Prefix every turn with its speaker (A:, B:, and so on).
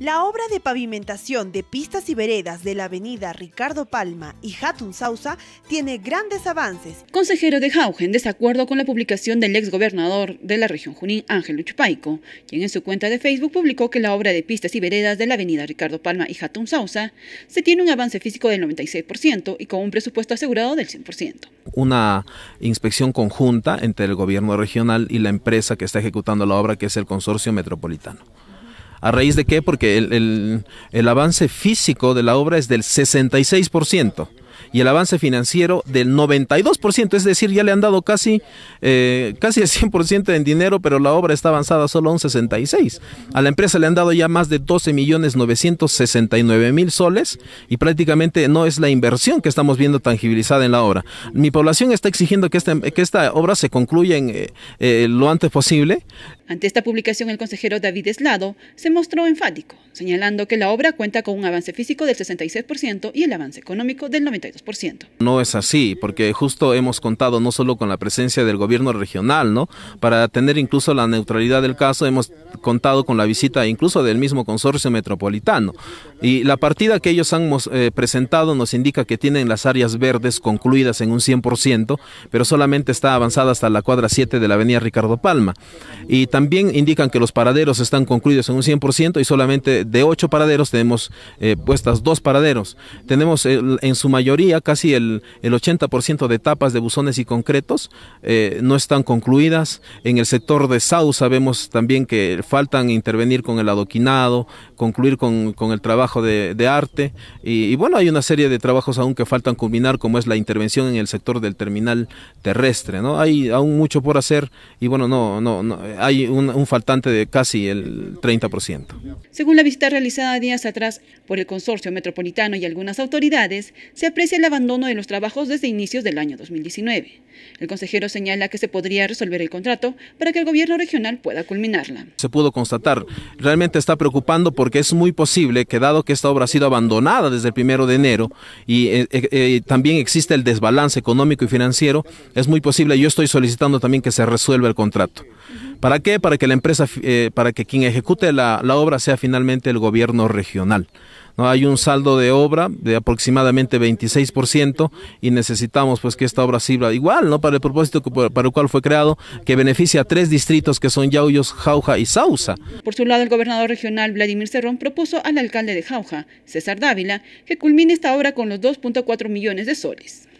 A: La obra de pavimentación de pistas y veredas de la avenida Ricardo Palma y Hatun Sausa tiene grandes avances. Consejero de Jaugen, desacuerdo con la publicación del ex gobernador de la región Junín, Ángel Uchpaico, quien en su cuenta de Facebook publicó que la obra de pistas y veredas de la avenida Ricardo Palma y Hatun Sausa se tiene un avance físico del 96% y con un presupuesto asegurado del 100%.
B: Una inspección conjunta entre el gobierno regional y la empresa que está ejecutando la obra, que es el consorcio metropolitano. ¿A raíz de qué? Porque el, el, el avance físico de la obra es del 66% y el avance financiero del 92%, es decir, ya le han dado casi, eh, casi el 100% en dinero, pero la obra está avanzada solo a un 66%. A la empresa le han dado ya más de 12.969.000 millones mil soles y prácticamente no es la inversión que estamos viendo tangibilizada en la obra. Mi población está exigiendo que, este, que esta obra se concluya en, eh, eh, lo antes posible.
A: Ante esta publicación, el consejero David Eslado se mostró enfático, señalando que la obra cuenta con un avance físico del 66% y el avance económico del 90%.
B: No es así, porque justo hemos contado no solo con la presencia del gobierno regional, ¿no? Para tener incluso la neutralidad del caso, hemos contado con la visita incluso del mismo consorcio metropolitano. Y la partida que ellos han eh, presentado nos indica que tienen las áreas verdes concluidas en un 100%, pero solamente está avanzada hasta la cuadra 7 de la avenida Ricardo Palma. Y también indican que los paraderos están concluidos en un 100% y solamente de 8 paraderos tenemos eh, puestas dos paraderos. Tenemos en su mayoría casi el, el 80% de tapas de buzones y concretos eh, no están concluidas. En el sector de Sau sabemos también que faltan intervenir con el adoquinado, concluir con, el trabajo de, arte. Y, bueno, hay una serie de trabajos aún que faltan culminar, como es la intervención en el sector del terminal terrestre. ¿no? Hay aún mucho por hacer y bueno, no, no, hay un, un faltante de casi el 30%.
A: Según la visita realizada días atrás por el consorcio metropolitano y algunas autoridades, se aprecia el abandono de los trabajos desde inicios del año 2019. El consejero señala que se podría resolver el contrato para que el gobierno regional pueda culminarla.
B: Se pudo constatar, realmente está preocupando porque es muy posible que dado que esta obra ha sido abandonada desde el primero de enero y eh, eh, eh, también existe el desbalance económico y financiero, es muy posible, yo estoy solicitando también que se resuelva el contrato. ¿Para qué? Para que la empresa, eh, para que quien ejecute la, obra sea finalmente el gobierno regional. ¿no? Hay un saldo de obra de aproximadamente 26% y necesitamos pues que esta obra sirva igual, ¿no? Para el propósito para el cual fue creado, que beneficia a tres distritos que son Yauyos, Jauja y Sausa.
A: Por su lado, el gobernador regional Vladimir Cerrón propuso al alcalde de Jauja, César Dávila, que culmine esta obra con los 2.4 millones de soles.